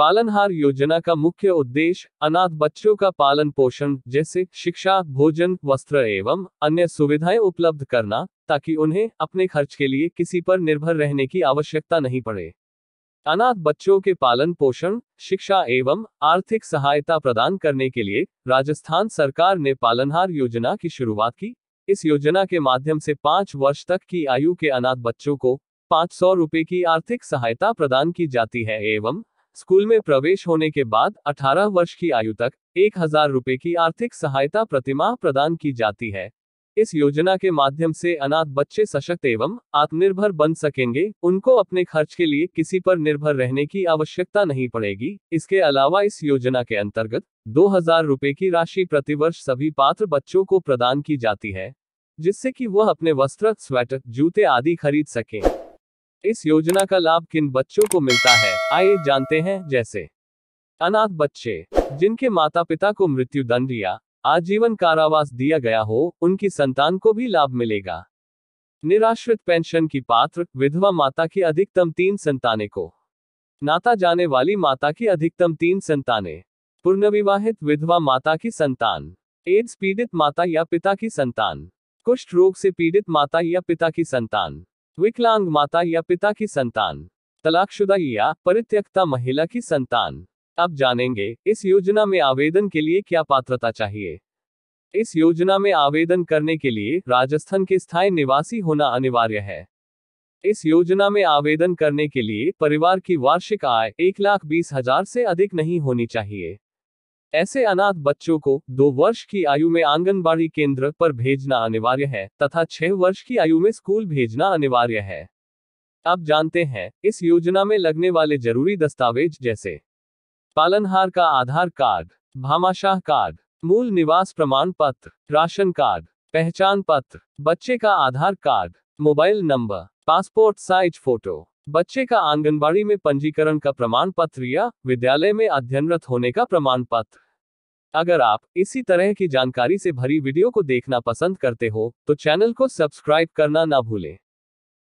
पालनहार योजना का मुख्य उद्देश्य अनाथ बच्चों का पालन पोषण जैसे शिक्षा भोजन वस्त्र एवं अन्य सुविधाएं उपलब्ध करना ताकि उन्हें अपने खर्च के लिए किसी पर निर्भर रहने की आवश्यकता नहीं पड़े अनाथ बच्चों के पालन पोषण शिक्षा एवं आर्थिक सहायता प्रदान करने के लिए राजस्थान सरकार ने पालनहार योजना की शुरुआत की इस योजना के माध्यम से पांच वर्ष तक की आयु के अनाथ बच्चों को पांच सौ रुपए की आर्थिक सहायता प्रदान की जाती है एवं स्कूल में प्रवेश होने के बाद 18 वर्ष की आयु तक एक हजार रुपए की आर्थिक सहायता प्रतिमाह प्रदान की जाती है इस योजना के माध्यम से अनाथ बच्चे सशक्त एवं आत्मनिर्भर बन सकेंगे उनको अपने खर्च के लिए किसी पर निर्भर रहने की आवश्यकता नहीं पड़ेगी इसके अलावा इस योजना के अंतर्गत दो हजार रूपए की राशि प्रतिवर्ष सभी पात्र बच्चों को प्रदान की जाती है जिससे कि वह अपने वस्त्र स्वेटर जूते आदि खरीद सकें इस योजना का लाभ किन बच्चों को मिलता है आइए जानते हैं जैसे अनाथ बच्चे जिनके माता पिता को मृत्यु दंड या आजीवन कारावास दिया गया हो उनकी संतान को भी लाभ मिलेगा निराश्रित पेंशन की पात्र विधवा माता की अधिकतम तीन संताने को नाता जाने वाली माता की अधिकतम तीन संताने पुनर्विवाहित विधवा माता की संतान एड्स पीड़ित माता या पिता की संतान कुष्ठ रोग से पीड़ित माता या पिता की संतान विकलांग माता या पिता की संतान तलाकशुदा या परित्यक्ता महिला की संतान अब जानेंगे इस योजना में आवेदन के लिए क्या पात्रता चाहिए इस योजना में आवेदन करने के लिए राजस्थान के स्थायी निवासी होना अनिवार्य है इस योजना में आवेदन करने के लिए परिवार की वार्षिक आय एक लाख बीस हजार से अधिक नहीं होनी चाहिए ऐसे अनाथ बच्चों को दो वर्ष की आयु में आंगनबाड़ी केंद्र पर भेजना अनिवार्य है तथा छह वर्ष की आयु में स्कूल भेजना अनिवार्य है आप जानते हैं इस योजना में लगने वाले जरूरी दस्तावेज जैसे पालनहार का आधार कार्ड भामाशाह कार्ड मूल निवास प्रमाण पत्र राशन कार्ड पहचान पत्र बच्चे का Aadhaar card mobile number passport size photo बच्चे का आंगनबाड़ी में पंजीकरण का प्रमाण पत्र या विद्यालय में अध्ययनरत होने का प्रमाण पत्र अगर आप इसी तरह की जानकारी से भरी वीडियो को देखना पसंद करते हो तो चैनल को सब्सक्राइब करना ना भूलें